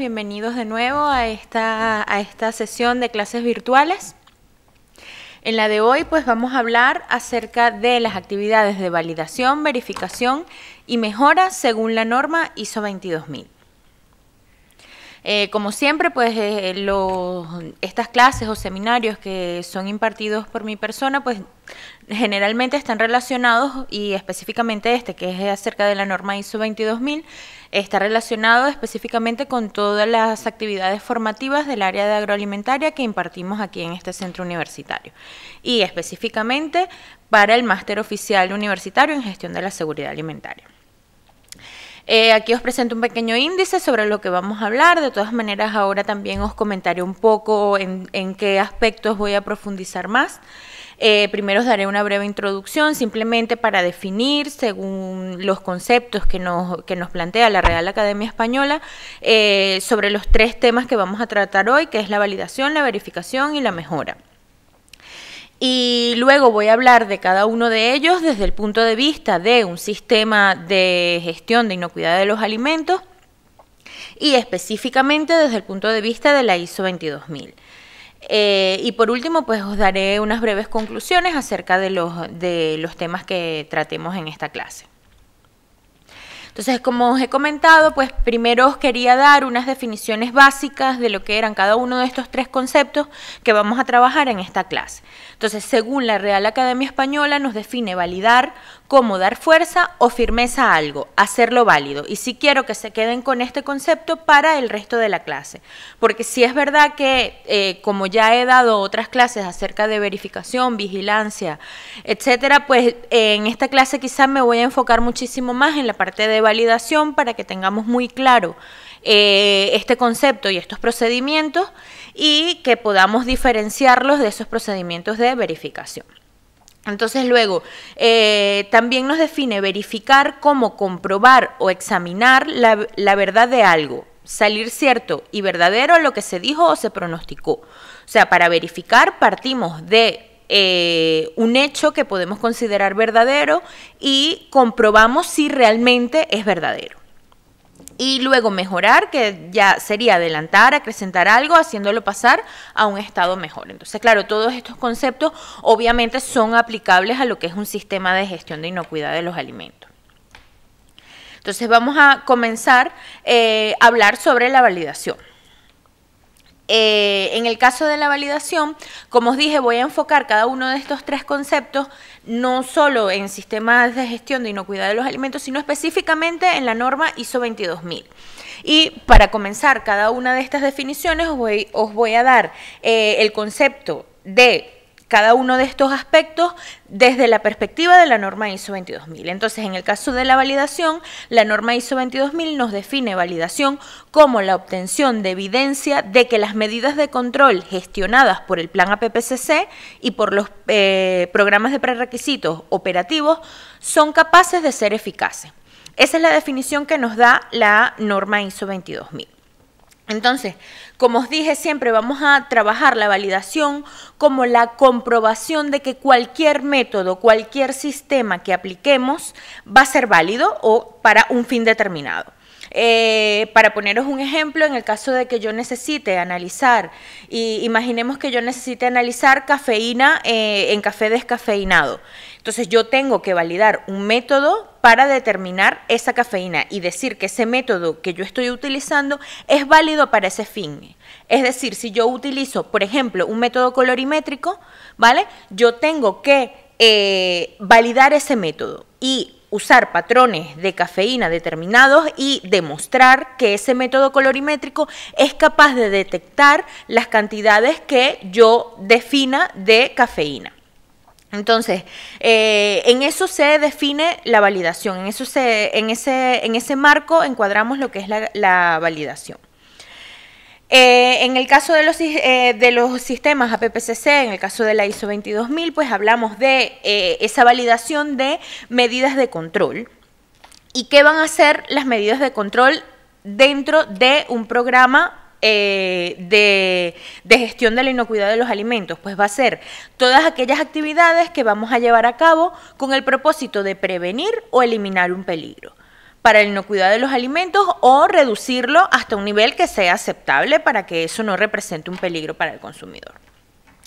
bienvenidos de nuevo a esta, a esta sesión de clases virtuales. En la de hoy pues vamos a hablar acerca de las actividades de validación, verificación y mejora según la norma ISO 22000. Eh, como siempre, pues eh, estas clases o seminarios que son impartidos por mi persona, pues generalmente están relacionados y específicamente este, que es acerca de la norma ISO 22000, Está relacionado específicamente con todas las actividades formativas del área de agroalimentaria que impartimos aquí en este centro universitario y específicamente para el máster oficial universitario en gestión de la seguridad alimentaria. Eh, aquí os presento un pequeño índice sobre lo que vamos a hablar. De todas maneras, ahora también os comentaré un poco en qué aspectos voy a profundizar más. Eh, primero os daré una breve introducción simplemente para definir, según los conceptos que nos, plantea la Real Academia Española, eh, sobre los tres temas que vamos a tratar hoy, que es la validación, la verificación y la mejora y luego voy a hablar de cada uno de ellos desde el punto de vista de un sistema de gestión de inocuidad de los alimentos y específicamente desde el punto de vista de la ISO 22000. Eh, y por último, pues os daré unas breves conclusiones acerca de los, de los temas que tratemos en esta clase. Entonces, como os he comentado, pues primero os quería dar unas definiciones básicas de lo que eran cada uno de estos tres conceptos que vamos a trabajar en esta clase. Entonces, según la Real Academia Española, nos define validar cómo dar fuerza o firmeza a algo, hacerlo válido. Y sí quiero que se queden con este concepto para el resto de la clase, porque si es verdad que eh, como ya he dado otras clases acerca de verificación, vigilancia, etcétera, pues eh, en esta clase quizás me voy a enfocar muchísimo más en la parte de validación para que tengamos muy claro eh, este concepto y estos procedimientos y que podamos diferenciarlos de esos procedimientos de verificación. Entonces luego, eh, también nos define verificar cómo comprobar o examinar la, verdad de algo, salir cierto y verdadero lo que se dijo o se pronosticó. O sea, para verificar partimos de eh, un hecho que podemos considerar verdadero y comprobamos si realmente es verdadero y luego mejorar, que ya sería adelantar, acrecentar algo, haciéndolo pasar a un estado mejor. Entonces, claro, todos estos conceptos obviamente son aplicables a lo que es un sistema de gestión de inocuidad de los alimentos. Entonces, vamos a comenzar eh, a hablar sobre la validación. Eh, en el caso de la validación, como os dije, voy a enfocar cada uno de estos tres conceptos no solo en sistemas de gestión de inocuidad de los alimentos, sino específicamente en la norma ISO 22000. Y para comenzar cada una de estas definiciones os voy, a dar eh, el concepto de cada uno de estos aspectos desde la perspectiva de la norma ISO 22000. Entonces, en el caso de la validación, la norma ISO 22000 nos define validación como la obtención de evidencia de que las medidas de control gestionadas por el plan APPCC y por los eh, programas de prerequisitos operativos son capaces de ser eficaces. Esa es la definición que nos da la norma ISO 22000. Entonces, como os dije siempre, vamos a trabajar la validación como la comprobación de que cualquier método, cualquier sistema que apliquemos va a ser válido o para un fin determinado. Eh, para poneros un ejemplo, en el caso de que yo necesite analizar, y imaginemos que yo necesite analizar cafeína eh, en café descafeinado. Entonces yo tengo que validar un método para determinar esa cafeína y decir que ese método que yo estoy utilizando es válido para ese fin. Es decir, si yo utilizo, por ejemplo, un método colorimétrico, ¿vale? Yo tengo que eh, validar ese método y usar patrones de cafeína determinados y demostrar que ese método colorimétrico es capaz de detectar las cantidades que yo defina de cafeína. Entonces, eh, en eso se define la validación, en, eso en, ese, marco encuadramos lo que es la validación. Eh, en el caso de los, eh, sistemas APPCC, en el caso de la ISO 22000, pues hablamos de eh, esa validación de medidas de control. ¿Y qué van a ser las medidas de control dentro de un programa de, gestión de la inocuidad de los alimentos, pues va a ser todas aquellas actividades que vamos a llevar a cabo con el propósito de prevenir o eliminar un peligro para el no cuidado de los alimentos o reducirlo hasta un nivel que sea aceptable para que eso no represente un peligro para el consumidor.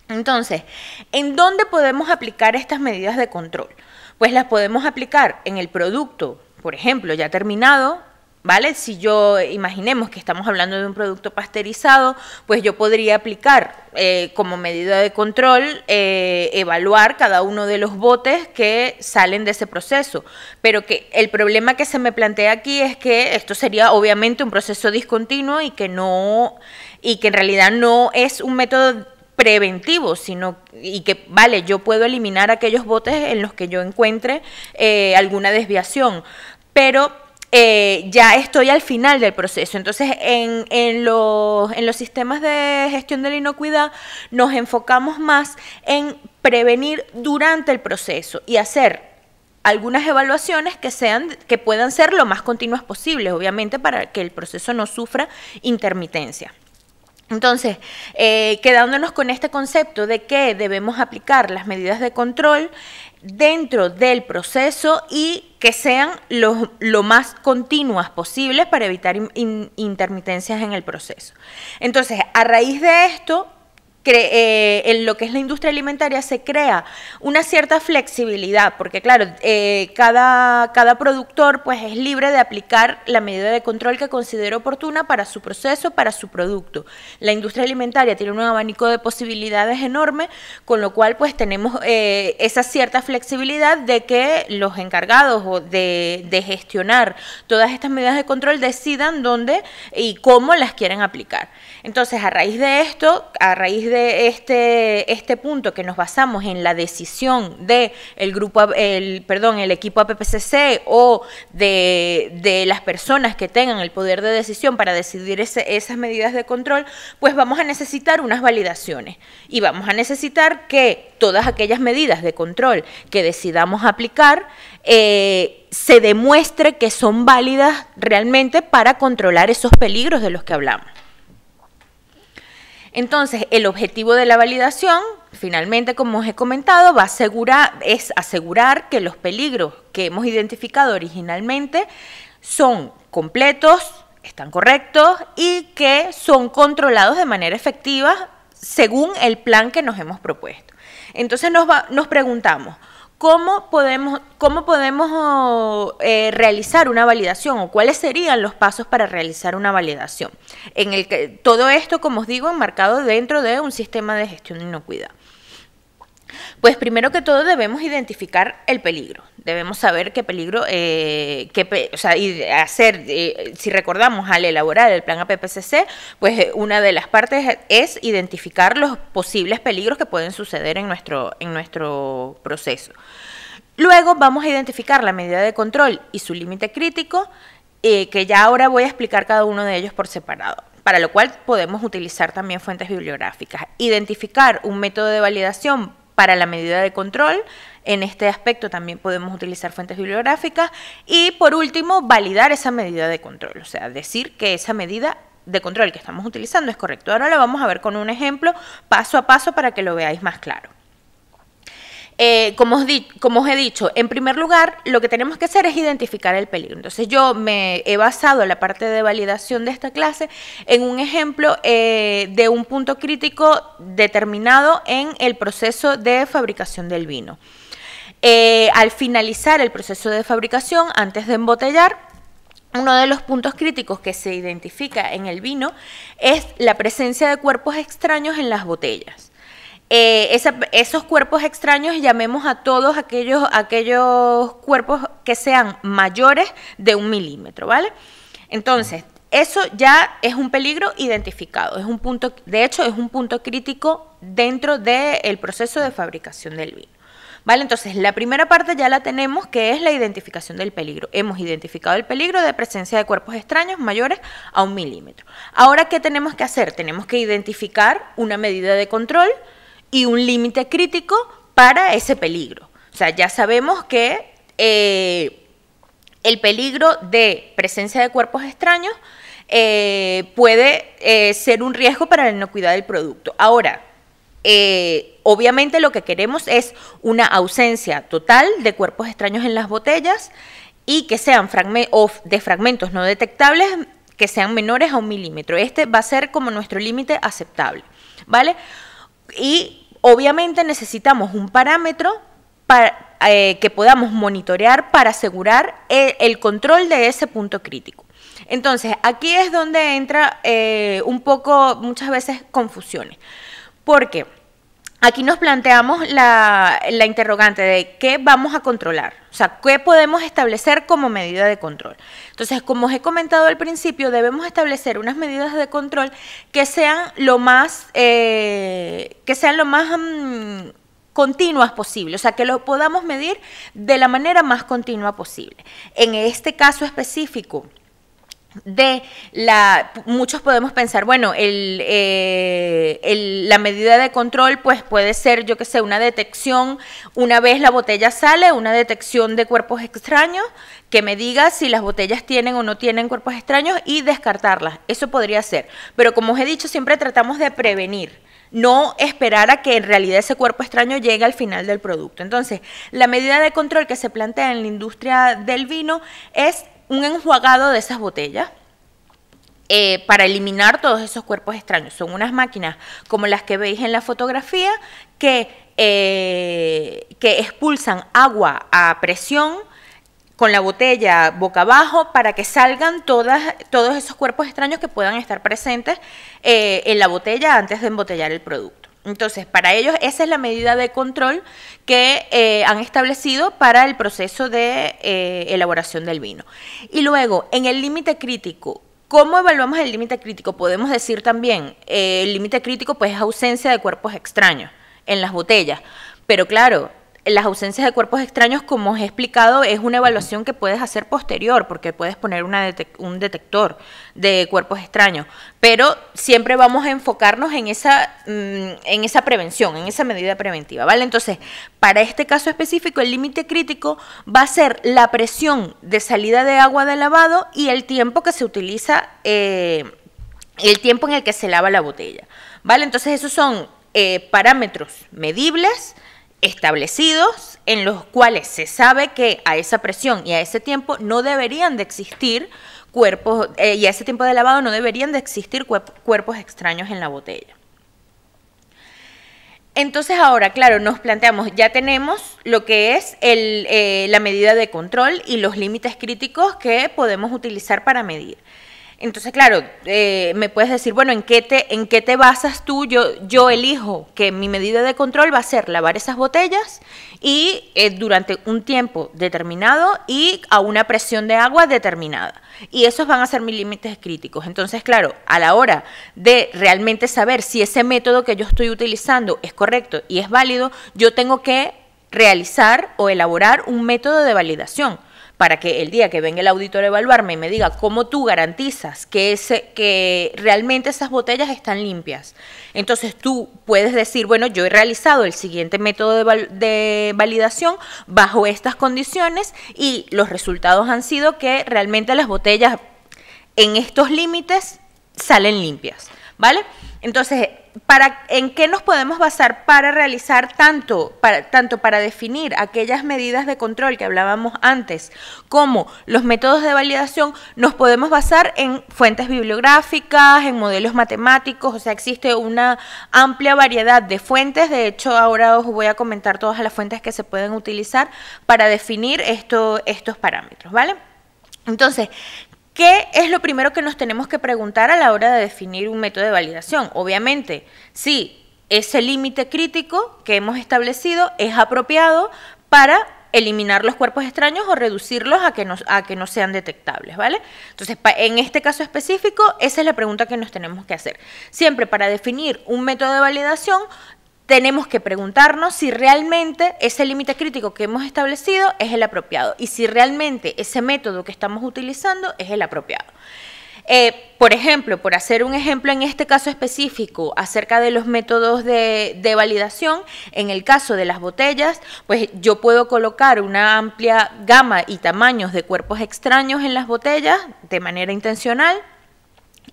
Entonces, ¿en dónde podemos aplicar estas medidas de control? Pues las podemos aplicar en el producto, por ejemplo, ya terminado, ¿vale? Si yo imaginemos que estamos hablando de un producto pasteurizado, pues yo podría aplicar eh, como medida de control, eh, evaluar cada uno de los botes que salen de ese proceso. Pero que el problema que se me plantea aquí es que esto sería obviamente un proceso discontinuo y que no y que en realidad no es un método preventivo, sino y que vale, yo puedo eliminar aquellos botes en los que yo encuentre eh, alguna desviación, pero eh, ya estoy al final del proceso. Entonces, en, los, sistemas de gestión de la inocuidad nos enfocamos más en prevenir durante el proceso y hacer algunas evaluaciones que sean que puedan ser lo más continuas posibles, obviamente para que el proceso no sufra intermitencia. Entonces, eh, quedándonos con este concepto de que debemos aplicar las medidas de control dentro del proceso y que sean lo, más continuas posibles para evitar intermitencias en el proceso. Entonces, a raíz de esto, eh, en lo que es la industria alimentaria se crea una cierta flexibilidad, porque claro, eh, cada, cada productor pues es libre de aplicar la medida de control que considere oportuna para su proceso, para su producto. La industria alimentaria tiene un abanico de posibilidades enorme, con lo cual pues tenemos eh, esa cierta flexibilidad de que los encargados o de, de gestionar todas estas medidas de control decidan dónde y cómo las quieren aplicar. Entonces, a raíz de esto, a raíz de este, este punto que nos basamos en la decisión de el grupo, el, perdón, el equipo APPCC o de, las personas que tengan el poder de decisión para decidir esas medidas de control, pues vamos a necesitar unas validaciones y vamos a necesitar que todas aquellas medidas de control que decidamos aplicar eh, se demuestre que son válidas realmente para controlar esos peligros de los que hablamos. Entonces, el objetivo de la validación, finalmente, como os he comentado, va es asegurar que los peligros que hemos identificado originalmente son completos, están correctos y que son controlados de manera efectiva según el plan que nos hemos propuesto. Entonces nos preguntamos, ¿Cómo podemos, cómo podemos oh, eh, realizar una validación o cuáles serían los pasos para realizar una validación? En el que, todo esto, como os digo, enmarcado dentro de un sistema de gestión de inocuidad. Pues primero que todo debemos identificar el peligro, debemos saber qué peligro, eh, qué o sea, y hacer, eh, si recordamos al elaborar el plan APPCC, pues eh, una de las partes es identificar los posibles peligros que pueden suceder en nuestro, en nuestro proceso. Luego vamos a identificar la medida de control y su límite crítico, eh, que ya ahora voy a explicar cada uno de ellos por separado, para lo cual podemos utilizar también fuentes bibliográficas. Identificar un método de validación para la medida de control. En este aspecto también podemos utilizar fuentes bibliográficas. Y por último, validar esa medida de control, o sea, decir que esa medida de control que estamos utilizando es correcta. Ahora lo vamos a ver con un ejemplo paso a paso para que lo veáis más claro. Eh, como, os he dicho, en primer lugar, lo que tenemos que hacer es identificar el peligro. Entonces yo me he basado la parte de validación de esta clase en un ejemplo eh, de un punto crítico determinado en el proceso de fabricación del vino. Eh, al finalizar el proceso de fabricación, antes de embotellar, uno de los puntos críticos que se identifica en el vino es la presencia de cuerpos extraños en las botellas. Eh, esos cuerpos extraños llamemos a todos aquellos, aquellos cuerpos que sean mayores de un milímetro, ¿vale? Entonces, eso ya es un peligro identificado, es un punto, de hecho, es un punto crítico dentro del proceso de fabricación del vino. ¿Vale? Entonces, la primera parte ya la tenemos, que es la identificación del peligro. Hemos identificado el peligro de presencia de cuerpos extraños mayores a un milímetro. Ahora, ¿qué tenemos que hacer? Tenemos que identificar una medida de control, y un límite crítico para ese peligro. O sea, ya sabemos que eh, el peligro de presencia de cuerpos extraños eh, puede eh, ser un riesgo para la inocuidad del producto. Ahora, obviamente lo que queremos es una ausencia total de cuerpos extraños en las botellas y que sean de fragmentos no detectables que sean menores a un milímetro. Este va a ser como nuestro límite aceptable, ¿vale? Y Obviamente necesitamos un parámetro eh, que podamos monitorear para asegurar el, control de ese punto crítico. Entonces, aquí es donde entra eh, un poco, muchas veces, confusiones. Porque aquí nos planteamos la, interrogante de qué vamos a controlar, o sea, qué podemos establecer como medida de control. Entonces, como os he comentado al principio, debemos establecer unas medidas de control que sean lo más, eh, que sean lo más mm, continuas posible, o sea, que lo podamos medir de la manera más continua posible. En este caso específico, de la, muchos podemos pensar, bueno, eh, el, la medida de control pues puede ser, yo que sé, una detección, una vez la botella sale, una detección de cuerpos extraños, que me diga si las botellas tienen o no tienen cuerpos extraños y descartarlas, eso podría ser. Pero como os he dicho, siempre tratamos de prevenir no esperar a que en realidad ese cuerpo extraño llegue al final del producto. Entonces, la medida de control que se plantea en la industria del vino es un enjuagado de esas botellas. Eh, para eliminar todos esos cuerpos extraños. Son unas máquinas como las que veis en la fotografía que, eh, que expulsan agua a presión con la botella boca abajo para que salgan todos esos cuerpos extraños que puedan estar presentes eh, en la botella antes de embotellar el producto. Entonces, para ellos esa es la medida de control que eh, han establecido para el proceso de eh, elaboración del vino. Y luego, en el límite crítico, ¿Cómo evaluamos el límite crítico? Podemos decir también, eh, el límite crítico pues es ausencia de cuerpos extraños en las botellas. Pero claro, las ausencias de cuerpos extraños, como os he explicado, es una evaluación que puedes hacer posterior, porque puedes poner un detector de cuerpos extraños, pero siempre vamos a enfocarnos en esa, mm, en esa prevención, en esa medida preventiva, ¿vale? Entonces, para este caso específico, el límite crítico va a ser la presión de salida de agua de lavado y el tiempo que se utiliza, eh, el tiempo en el que se lava la botella, ¿vale? Entonces, esos son eh, parámetros medibles establecidos en los cuales se sabe que a esa presión y a ese tiempo no deberían de existir cuerpos, eh, y a ese tiempo de lavado no deberían de existir cuerpos extraños en la botella. Entonces ahora, claro, nos planteamos, ya tenemos lo que es eh, la medida de control y los límites críticos que podemos utilizar para medir. Entonces, claro, eh, me puedes decir, bueno, ¿en qué te, en qué te basas tú? Yo, yo elijo que mi medida de control va a ser lavar esas botellas y eh, durante un tiempo determinado y a una presión de agua determinada. Y esos van a ser mis límites críticos. Entonces, claro, a la hora de realmente saber si ese método que yo estoy utilizando es correcto y es válido, yo tengo que realizar o elaborar un método de validación para que el día que venga el auditor a evaluarme y me diga cómo tú garantizas que, que realmente esas botellas están limpias. Entonces tú puedes decir, bueno, yo he realizado el siguiente método de, de validación bajo estas condiciones y los resultados han sido que realmente las botellas en estos límites salen limpias, ¿vale? Entonces, ¿en qué nos podemos basar para realizar tanto, para, tanto para definir aquellas medidas de control que hablábamos antes, como los métodos de validación? Nos podemos basar en fuentes bibliográficas, en modelos matemáticos, o sea, existe una amplia variedad de fuentes. De hecho, ahora os voy a comentar todas las fuentes que se pueden utilizar para definir estos parámetros, ¿vale? Entonces, ¿Qué es lo primero que nos tenemos que preguntar a la hora de definir un método de validación? Obviamente, si ese límite crítico que hemos establecido es apropiado para eliminar los cuerpos extraños o reducirlos a que, no, sean detectables, ¿vale? Entonces, en este caso específico, esa es la pregunta que nos tenemos que hacer. Siempre para definir un método de validación, tenemos que preguntarnos si realmente ese límite crítico que hemos establecido es el apropiado y si realmente ese método que estamos utilizando es el apropiado. Eh, por ejemplo, por hacer un ejemplo en este caso específico acerca de los métodos de, validación, en el caso de las botellas, pues yo puedo colocar una amplia gama y tamaños de cuerpos extraños en las botellas de manera intencional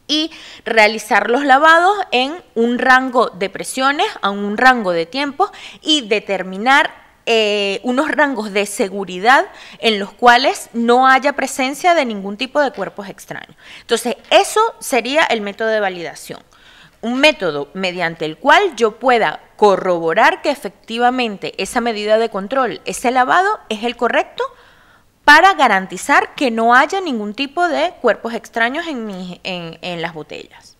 y realizar los lavados en un rango de presiones, a un rango de tiempo, y determinar eh, unos rangos de seguridad en los cuales no haya presencia de ningún tipo de cuerpos extraños. Entonces, eso sería el método de validación. Un método mediante el cual yo pueda corroborar que efectivamente esa medida de control, ese lavado, es el correcto para garantizar que no haya ningún tipo de cuerpos extraños en, en, las botellas.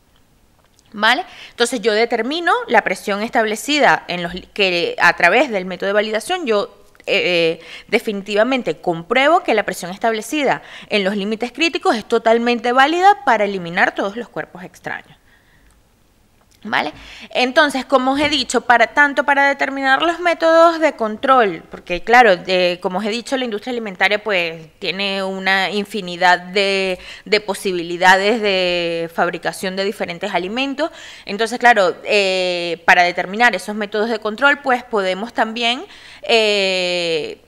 ¿Vale? Entonces yo determino la presión establecida en los, que a través del método de validación yo eh, eh, definitivamente compruebo que la presión establecida en los límites críticos es totalmente válida para eliminar todos los cuerpos extraños. ¿Vale? Entonces, como os he dicho, para, tanto para determinar los métodos de control, porque claro, como os he dicho, la industria alimentaria pues tiene una infinidad de, posibilidades de fabricación de diferentes alimentos. Entonces, claro, eh, para determinar esos métodos de control, pues podemos también eh,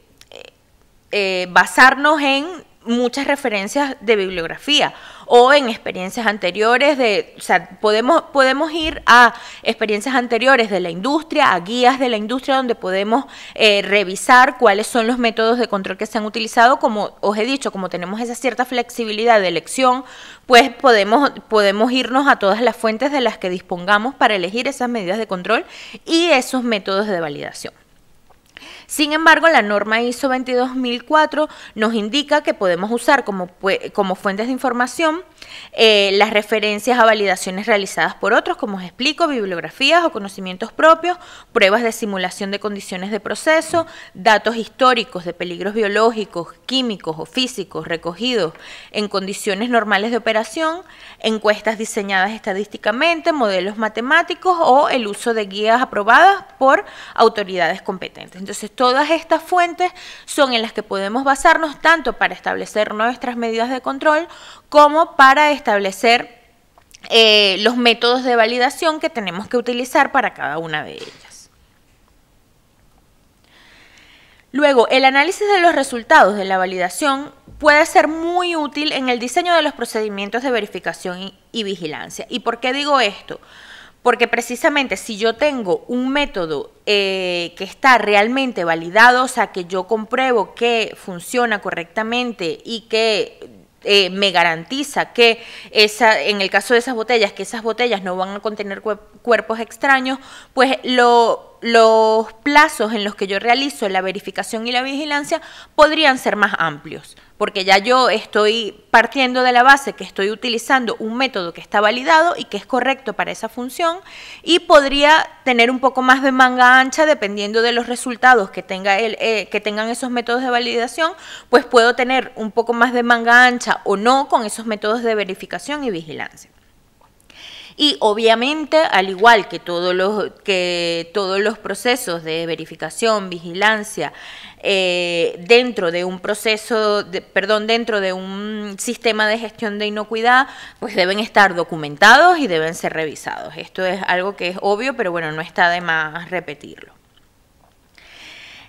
eh, basarnos en muchas referencias de bibliografía o en experiencias anteriores de, o sea, podemos, podemos ir a experiencias anteriores de la industria, a guías de la industria donde podemos eh, revisar cuáles son los métodos de control que se han utilizado, como os he dicho, como tenemos esa cierta flexibilidad de elección, pues podemos, podemos irnos a todas las fuentes de las que dispongamos para elegir esas medidas de control y esos métodos de validación. Sin embargo, la norma ISO 22004 nos indica que podemos usar como, como fuentes de información eh, las referencias a validaciones realizadas por otros, como os explico, bibliografías o conocimientos propios, pruebas de simulación de condiciones de proceso, datos históricos de peligros biológicos, químicos o físicos recogidos en condiciones normales de operación, encuestas diseñadas estadísticamente, modelos matemáticos o el uso de guías aprobadas por autoridades competentes. Entonces, Todas estas fuentes son en las que podemos basarnos tanto para establecer nuestras medidas de control como para establecer eh, los métodos de validación que tenemos que utilizar para cada una de ellas. Luego, el análisis de los resultados de la validación puede ser muy útil en el diseño de los procedimientos de verificación y, vigilancia. ¿Y por qué digo esto? Porque precisamente si yo tengo un método eh, que está realmente validado, o sea, que yo compruebo que funciona correctamente y que eh, me garantiza que esa, en el caso de esas botellas, que esas botellas no van a contener cuerpos extraños, pues lo los plazos en los que yo realizo la verificación y la vigilancia podrían ser más amplios, porque ya yo estoy partiendo de la base que estoy utilizando un método que está validado y que es correcto para esa función y podría tener un poco más de manga ancha dependiendo de los resultados que, tenga el, eh, que tengan esos métodos de validación, pues puedo tener un poco más de manga ancha o no con esos métodos de verificación y vigilancia. Y obviamente, al igual que todos los, que todos los procesos de verificación, vigilancia, eh, dentro de un proceso, de, perdón, dentro de un sistema de gestión de inocuidad, pues deben estar documentados y deben ser revisados. Esto es algo que es obvio, pero bueno, no está de más repetirlo.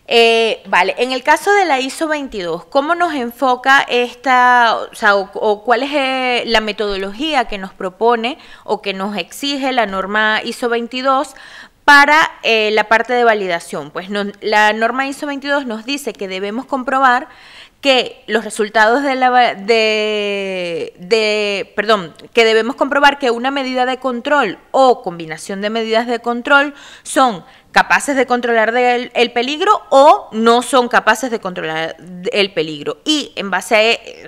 Eh, vale, en el caso de la ISO 22, ¿cómo nos enfoca esta, o, cuál es eh, la metodología que nos propone o que nos exige la norma ISO 22 para eh, la parte de validación? Pues la norma ISO 22 nos dice que debemos comprobar que los resultados de la de, perdón, que debemos comprobar que una medida de control o combinación de medidas de control son capaces de controlar el, peligro o no son capaces de controlar el peligro. Y en base a, e,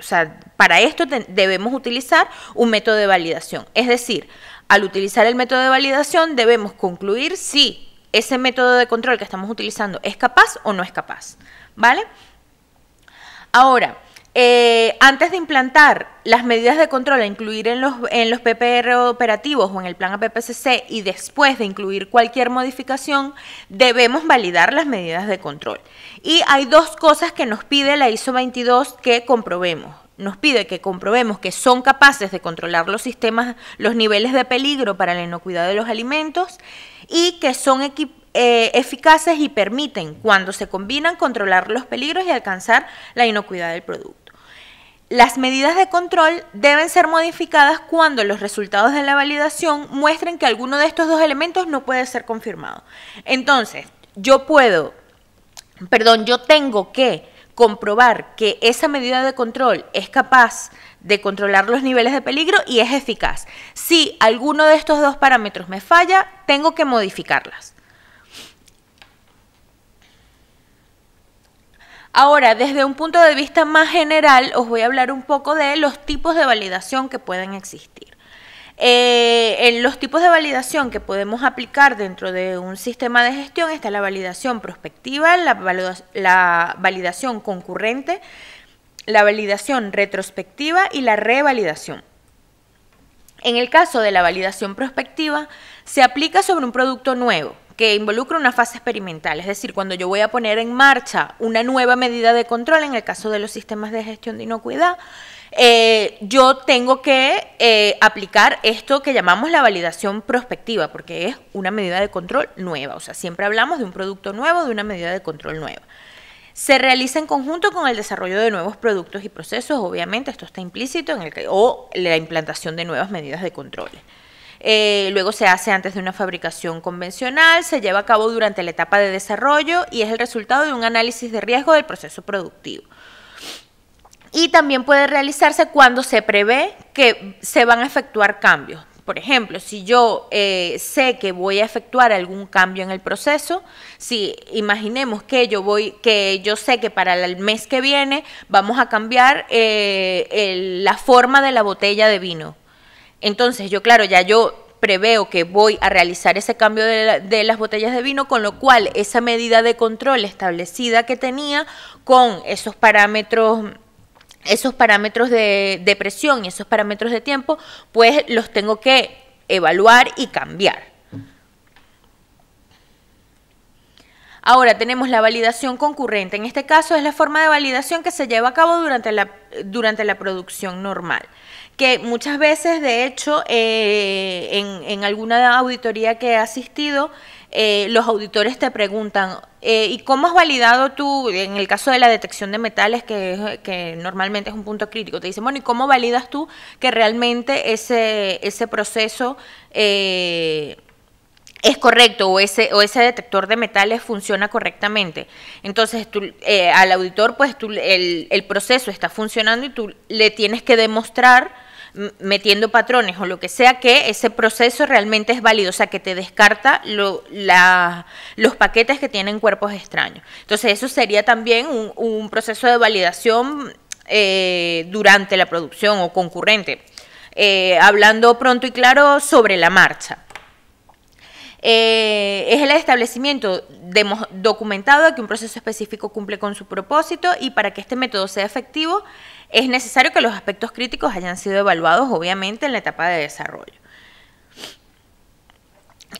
para esto debemos utilizar un método de validación. Es decir, al utilizar el método de validación debemos concluir si ese método de control que estamos utilizando es capaz o no es capaz. ¿Vale? Ahora, eh, antes de implantar las medidas de control a incluir en los, en los PPR operativos o en el plan APPCC y después de incluir cualquier modificación, debemos validar las medidas de control. Y hay dos cosas que nos pide la ISO 22 que comprobemos nos pide que comprobemos que son capaces de controlar los sistemas, los niveles de peligro para la inocuidad de los alimentos y que son eh, eficaces y permiten, cuando se combinan, controlar los peligros y alcanzar la inocuidad del producto. Las medidas de control deben ser modificadas cuando los resultados de la validación muestren que alguno de estos dos elementos no puede ser confirmado. Entonces, yo puedo, perdón, yo tengo que comprobar que esa medida de control es capaz de controlar los niveles de peligro y es eficaz. Si alguno de estos dos parámetros me falla, tengo que modificarlas. Ahora, desde un punto de vista más general, os voy a hablar un poco de los tipos de validación que pueden existir. Eh, en los tipos de validación que podemos aplicar dentro de un sistema de gestión está la validación prospectiva, la validación concurrente, la validación retrospectiva y la revalidación. En el caso de la validación prospectiva, se aplica sobre un producto nuevo que involucra una fase experimental, es decir, cuando yo voy a poner en marcha una nueva medida de control, en el caso de los sistemas de gestión de inocuidad, eh, yo tengo que eh, aplicar esto que llamamos la validación prospectiva, porque es una medida de control nueva, o sea, siempre hablamos de un producto nuevo, de una medida de control nueva. Se realiza en conjunto con el desarrollo de nuevos productos y procesos, obviamente esto está implícito, en el que, o la implantación de nuevas medidas de control. Eh, luego se hace antes de una fabricación convencional, se lleva a cabo durante la etapa de desarrollo y es el resultado de un análisis de riesgo del proceso productivo. Y también puede realizarse cuando se prevé que se van a efectuar cambios. Por ejemplo, si yo eh, sé que voy a efectuar algún cambio en el proceso, si imaginemos que yo voy, que yo sé que para el mes que viene vamos a cambiar eh, la forma de la botella de vino, entonces yo, claro, ya yo preveo que voy a realizar ese cambio de, las botellas de vino, con lo cual esa medida de control establecida que tenía con esos parámetros esos parámetros de, presión y esos parámetros de tiempo, pues los tengo que evaluar y cambiar. Ahora tenemos la validación concurrente. En este caso es la forma de validación que se lleva a cabo durante la producción normal que muchas veces, de hecho, eh, en, en, alguna auditoría que he asistido, eh, los auditores te preguntan, eh, ¿y cómo has validado tú, en el caso de la detección de metales, que, normalmente es un punto crítico, te dicen, bueno, ¿y cómo validas tú que realmente ese, ese proceso es correcto o ese, o ese detector de metales funciona correctamente. Entonces, tú, al auditor, pues tú, el, el, proceso está funcionando y tú le tienes que demostrar metiendo patrones o lo que sea, que ese proceso realmente es válido, o sea, que te descarta los paquetes que tienen cuerpos extraños. Entonces, eso sería también un, proceso de validación eh, durante la producción o concurrente, eh, hablando pronto y claro sobre la marcha. Eh, es el establecimiento documentado que un proceso específico cumple con su propósito y para que este método sea efectivo es necesario que los aspectos críticos hayan sido evaluados, obviamente, en la etapa de desarrollo.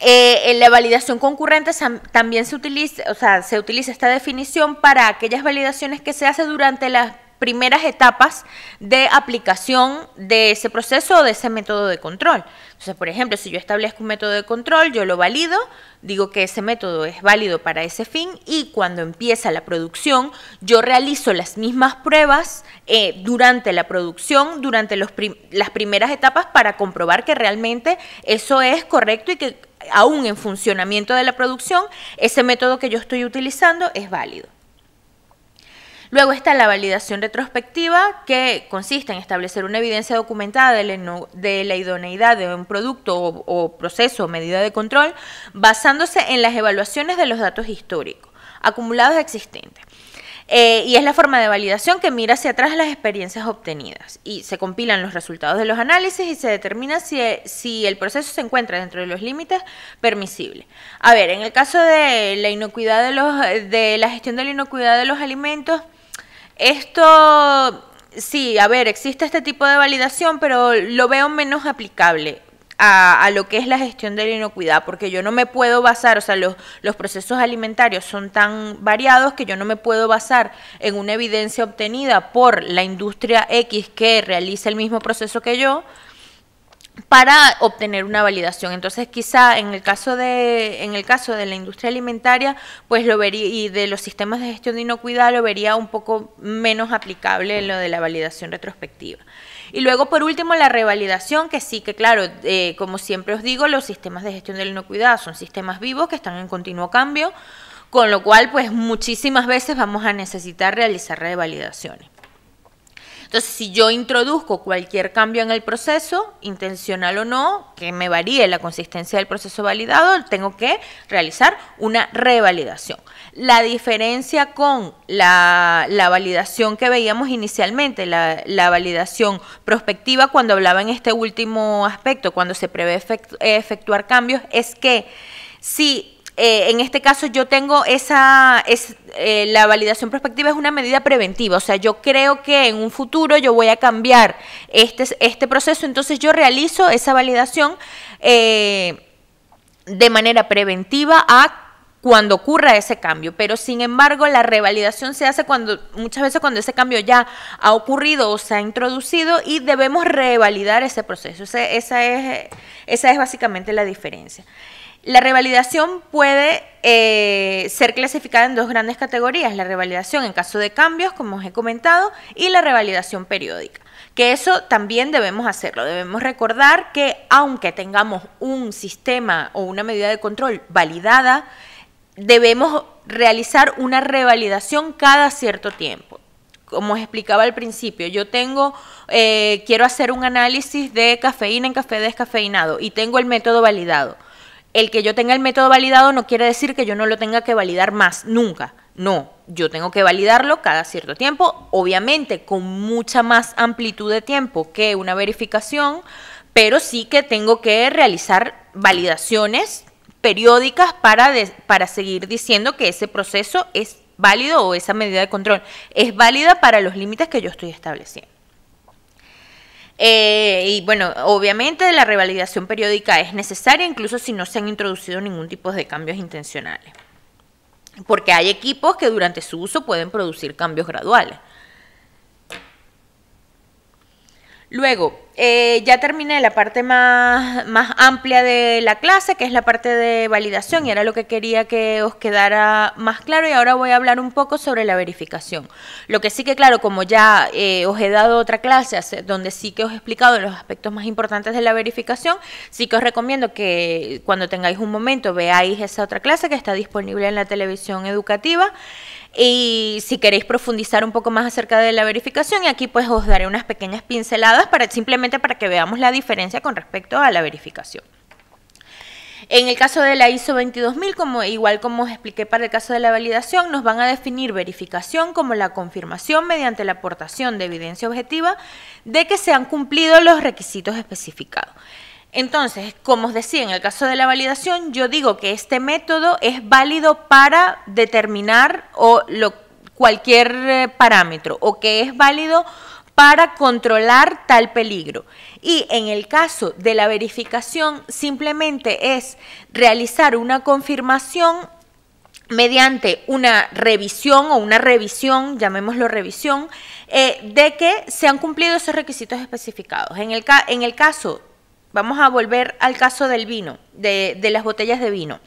Eh, en la validación concurrente también se utiliza, se utiliza esta definición para aquellas validaciones que se hacen durante la primeras etapas de aplicación de ese proceso o de ese método de control. Entonces, por ejemplo, si yo establezco un método de control, yo lo valido, digo que ese método es válido para ese fin y cuando empieza la producción, yo realizo las mismas pruebas eh, durante la producción, durante los las primeras etapas para comprobar que realmente eso es correcto y que aún en funcionamiento de la producción, ese método que yo estoy utilizando es válido. Luego está la validación retrospectiva, que consiste en establecer una evidencia documentada de la, idoneidad de un producto o, proceso o medida de control, basándose en las evaluaciones de los datos históricos, acumulados existentes. Eh, y es la forma de validación que mira hacia atrás las experiencias obtenidas y se compilan los resultados de los análisis y se determina si, el proceso se encuentra dentro de los límites permisibles. A ver, en el caso de la inocuidad de, los, de la gestión de la inocuidad de los alimentos, esto, sí, a ver, existe este tipo de validación, pero lo veo menos aplicable. A, lo que es la gestión de la inocuidad, porque yo no me puedo basar, o sea, los, los, procesos alimentarios son tan variados que yo no me puedo basar en una evidencia obtenida por la industria X que realiza el mismo proceso que yo para obtener una validación. Entonces, quizá en el caso de en el caso de la industria alimentaria, pues lo y de los sistemas de gestión de inocuidad lo vería un poco menos aplicable en lo de la validación retrospectiva. Y luego, por último, la revalidación, que sí, que claro, eh, como siempre os digo, los sistemas de gestión de inocuidad son sistemas vivos que están en continuo cambio, con lo cual, pues muchísimas veces vamos a necesitar realizar revalidaciones. Entonces, si yo introduzco cualquier cambio en el proceso, intencional o no, que me varíe la consistencia del proceso validado, tengo que realizar una revalidación. La diferencia con la, validación que veíamos inicialmente, la, validación prospectiva, cuando hablaba en este último aspecto, cuando se prevé efectuar cambios, es que si eh, en este caso yo tengo esa, es, eh, la validación prospectiva es una medida preventiva, o sea, yo creo que en un futuro yo voy a cambiar este, este proceso, entonces yo realizo esa validación eh, de manera preventiva a cuando ocurra ese cambio, pero sin embargo la revalidación se hace cuando muchas veces cuando ese cambio ya ha ocurrido o se ha introducido y debemos revalidar ese proceso. esa, es, esa es básicamente la diferencia. La revalidación puede eh, ser clasificada en dos grandes categorías, la revalidación en caso de cambios, como os he comentado, y la revalidación periódica, que eso también debemos hacerlo. Debemos recordar que aunque tengamos un sistema o una medida de control validada, debemos realizar una revalidación cada cierto tiempo como os explicaba al principio, yo tengo, eh, quiero hacer un análisis de cafeína en café descafeinado y tengo el método validado el que yo tenga el método validado no quiere decir que yo no lo tenga que validar más, nunca. No, yo tengo que validarlo cada cierto tiempo, obviamente con mucha más amplitud de tiempo que una verificación, pero sí que tengo que realizar validaciones periódicas para, para seguir diciendo que ese proceso es válido o esa medida de control es válida para los límites que yo estoy estableciendo. Eh, y bueno, obviamente la revalidación periódica es necesaria incluso si no se han introducido ningún tipo de cambios intencionales, porque hay equipos que durante su uso pueden producir cambios graduales. Luego, eh, ya terminé la parte más, más, amplia de la clase, que es la parte de validación, y era lo que quería que os quedara más claro, y ahora voy a hablar un poco sobre la verificación. Lo que sí que, claro, como ya eh, os he dado otra clase donde sí que os he explicado los aspectos más importantes de la verificación, sí que os recomiendo que cuando tengáis un momento veáis esa otra clase que está disponible en la televisión educativa. Y si queréis profundizar un poco más acerca de la verificación, y aquí pues os daré unas pequeñas pinceladas para simplemente para que veamos la diferencia con respecto a la verificación. En el caso de la ISO 22000, como, igual como os expliqué para el caso de la validación, nos van a definir verificación como la confirmación mediante la aportación de evidencia objetiva de que se han cumplido los requisitos especificados. Entonces, como os decía, en el caso de la validación, yo digo que este método es válido para determinar o cualquier eh, parámetro o que es válido para controlar tal peligro. Y en el caso de la verificación, simplemente es realizar una confirmación mediante una revisión o una revisión, llamémoslo revisión, eh, de que se han cumplido esos requisitos especificados. En el, en el caso Vamos a volver al caso del vino, de, las botellas de vino.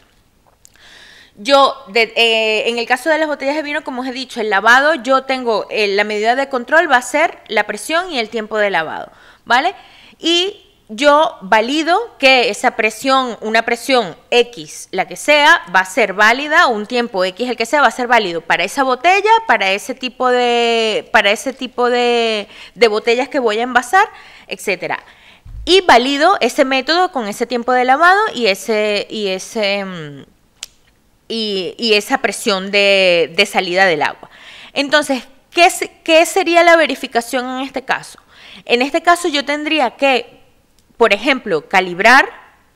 Yo, eh, en el caso de las botellas de vino, como os he dicho, el lavado, yo tengo eh, la medida de control, va a ser la presión y el tiempo de lavado, ¿vale? Y yo valido que esa presión, una presión X, la que sea, va a ser válida, un tiempo X, el que sea, va a ser válido para esa botella, para ese tipo de, para ese tipo de botellas que voy a envasar, etcétera y valido ese método con ese tiempo de lavado y ese y ese mm, y, esa presión de, salida del agua. Entonces, ¿qué, sería la verificación en este caso? En este caso yo tendría que, por ejemplo, calibrar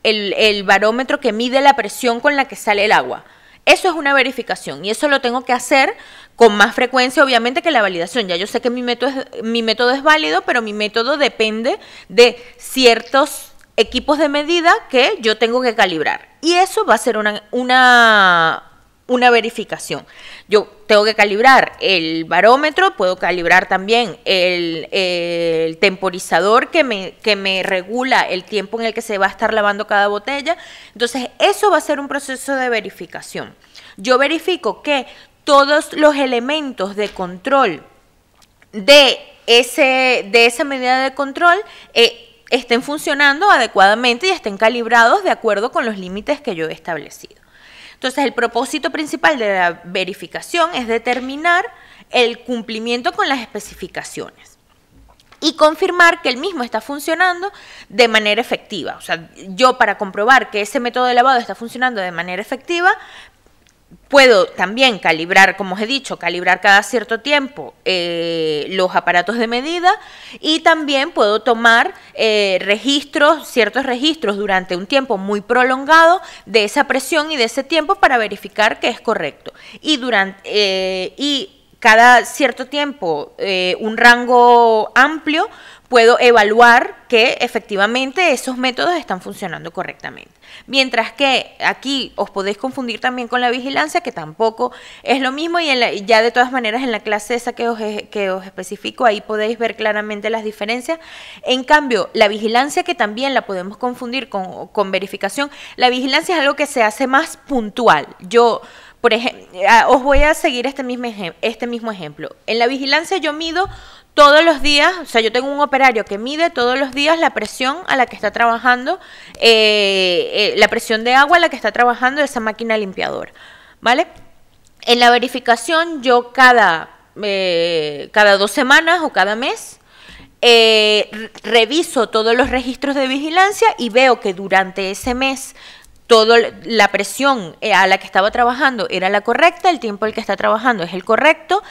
el, el barómetro que mide la presión con la que sale el agua. Eso es una verificación y eso lo tengo que hacer con más frecuencia, obviamente, que la validación. Ya yo sé que mi método es, válido, pero mi método depende de ciertos equipos de medida que yo tengo que calibrar. Y eso va a ser una, una, verificación. Yo tengo que calibrar el barómetro, puedo calibrar también el, temporizador que me, que me regula el tiempo en el que se va a estar lavando cada botella. Entonces, eso va a ser un proceso de verificación. Yo verifico que todos los elementos de control de, ese, de esa medida de control eh, estén funcionando adecuadamente y estén calibrados de acuerdo con los límites que yo he establecido. Entonces, el propósito principal de la verificación es determinar el cumplimiento con las especificaciones y confirmar que el mismo está funcionando de manera efectiva. O sea, yo para comprobar que ese método de lavado está funcionando de manera efectiva, Puedo también calibrar, como os he dicho, calibrar cada cierto tiempo eh, los aparatos de medida y también puedo tomar eh, registros, ciertos registros durante un tiempo muy prolongado de esa presión y de ese tiempo para verificar que es correcto. Y, durante, eh, y cada cierto tiempo, un rango amplio, puedo evaluar que efectivamente esos métodos están funcionando correctamente. Mientras que aquí os podéis confundir también con la vigilancia, que tampoco es lo mismo y ya de todas maneras en la clase esa que os, que os especifico, ahí podéis ver claramente las diferencias. En cambio, la vigilancia que también la podemos confundir con, verificación, la vigilancia es algo que se hace más puntual. Yo por ejemplo, os voy a seguir este mismo, este mismo ejemplo. En la vigilancia yo mido todos los días, o sea, yo tengo un operario que mide todos los días la presión a la que está trabajando, eh, eh, la presión de agua a la que está trabajando esa máquina limpiadora, ¿vale? En la verificación yo cada, eh, cada dos semanas o cada mes reviso todos los registros de vigilancia y veo que durante ese mes toda la presión a la que estaba trabajando era la correcta, el tiempo al que está trabajando es el correcto,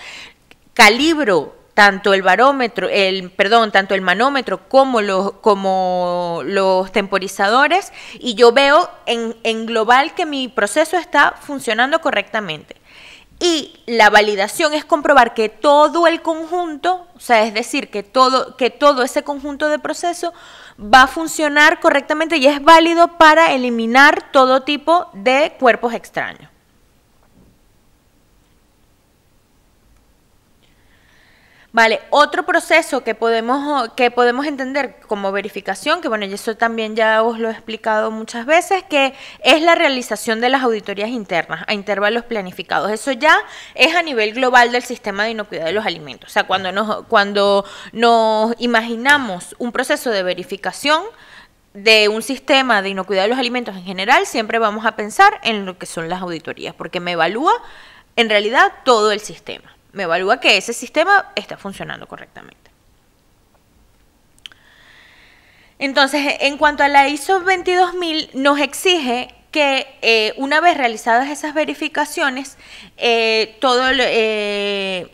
calibro tanto el barómetro, el perdón, tanto el manómetro como los, como los temporizadores y yo veo en, en global que mi proceso está funcionando correctamente. Y la validación es comprobar que todo el conjunto, o sea, es decir, que todo, que todo ese conjunto de procesos va a funcionar correctamente y es válido para eliminar todo tipo de cuerpos extraños. Vale, otro proceso que podemos, que podemos entender como verificación, que bueno, eso también ya os lo he explicado muchas veces, que es la realización de las auditorías internas a intervalos planificados. Eso ya es a nivel global del sistema de inocuidad de los alimentos. O sea, cuando nos, cuando nos imaginamos un proceso de verificación, de un sistema de inocuidad de los alimentos en general, siempre vamos a pensar en lo que son las auditorías, porque me evalúa en realidad todo el sistema me evalúa que ese sistema está funcionando correctamente. Entonces, en cuanto a la ISO 22000, nos exige que eh, una vez realizadas esas verificaciones, eh, eh,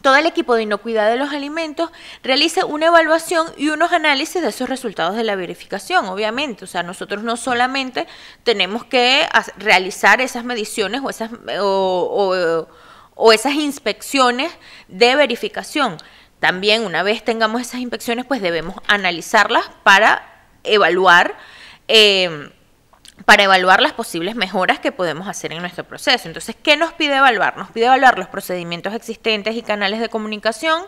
todo, el, equipo de inocuidad de los alimentos realice una evaluación y unos análisis de esos resultados de la verificación, obviamente. O sea, nosotros no solamente tenemos que realizar esas mediciones o, esas, o o esas inspecciones de verificación. También una vez tengamos esas inspecciones, pues debemos analizarlas para evaluar. Em, para evaluar las posibles mejoras que podemos hacer en nuestro proceso. Entonces, ¿qué nos pide evaluar? Nos pide evaluar los procedimientos existentes y canales de comunicación,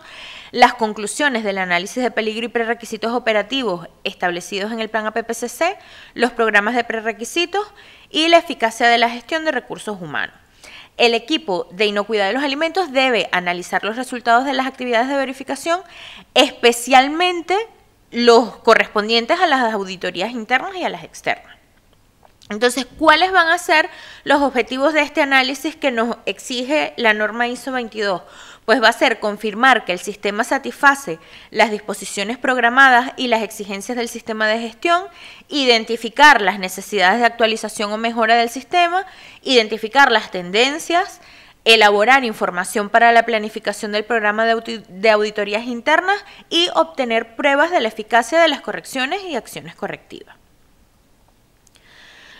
las conclusiones del análisis de peligro y prerequisitos operativos establecidos en el plan APPCC, los programas de prerequisitos y la eficacia de la gestión de recursos humanos. El equipo de inocuidad de los alimentos debe analizar los resultados de las actividades de verificación, especialmente los correspondientes a las auditorías internas y a las externas. Entonces, ¿cuáles van a ser los objetivos de este análisis que nos exige la norma ISO 22? pues va a ser confirmar que el sistema satisface las disposiciones programadas y las exigencias del sistema de gestión, identificar las necesidades de actualización o mejora del sistema, identificar las tendencias, elaborar información para la planificación del programa de, auditorías internas y obtener pruebas de la eficacia de las correcciones y acciones correctivas.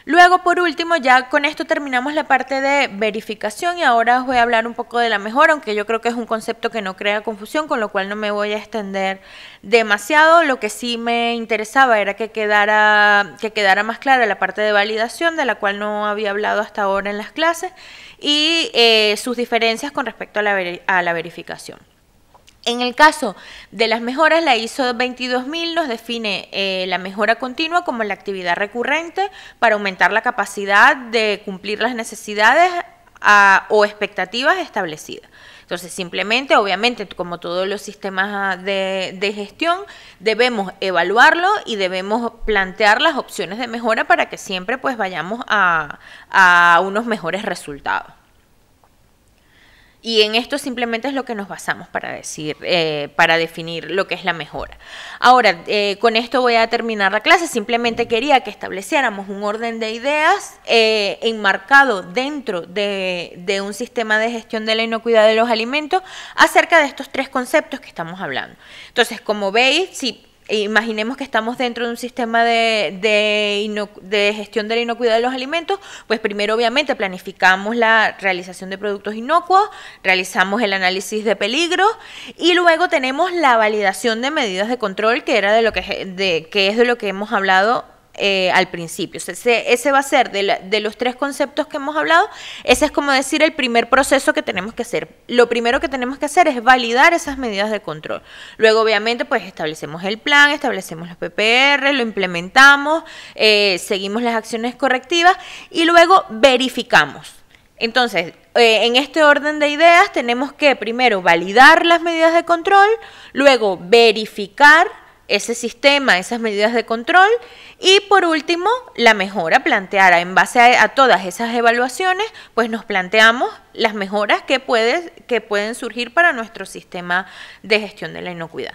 Luego, por último, ya con esto terminamos la parte de verificación y ahora os voy a hablar un poco de la mejora, aunque yo creo que es un concepto que no crea confusión, con lo cual no me voy a extender demasiado. Lo que sí me interesaba era que quedara, que quedara más clara la parte de validación, de la cual no había hablado hasta ahora en las clases, y eh, sus diferencias con respecto a la, a la verificación. En el caso de las mejoras, la ISO 22000 nos define eh, la mejora continua como la actividad recurrente para aumentar la capacidad de cumplir las necesidades ah, o expectativas establecidas. Entonces, simplemente, obviamente, como todos los sistemas ah, de, gestión, debemos evaluarlo y debemos plantear las opciones de mejora para que siempre pues vayamos a unos mejores resultados. Y en esto simplemente es lo que nos basamos para decir, eh, para definir lo que es la mejora. Ahora, eh, con esto voy a terminar la clase. Simplemente quería que estableciéramos un orden de ideas eh, enmarcado dentro de, de un sistema de gestión de la inocuidad de los alimentos acerca de estos tres conceptos que estamos hablando. Entonces, como veis, si imaginemos que estamos dentro de un sistema de, de, gestión de la inocuidad de los alimentos, pues primero obviamente planificamos la realización de productos inocuos, realizamos el análisis de peligro y luego tenemos la validación de medidas de control, que era de lo que, de, que es de lo que hemos hablado eh, al principio. ese, va a ser de, los tres conceptos que hemos hablado, ese es como decir el primer proceso que tenemos que hacer. Lo primero que tenemos que hacer es validar esas medidas de control. Luego, obviamente, pues establecemos el plan, establecemos los PPR, lo implementamos, eh, seguimos las acciones correctivas y luego verificamos. Entonces, eh, en este orden de ideas tenemos que primero validar las medidas de control, luego verificar ese sistema, esas medidas de control. Y por último, la mejora planteada en base a, todas esas evaluaciones, pues nos planteamos las mejoras que, que pueden surgir para nuestro sistema de gestión de la inocuidad.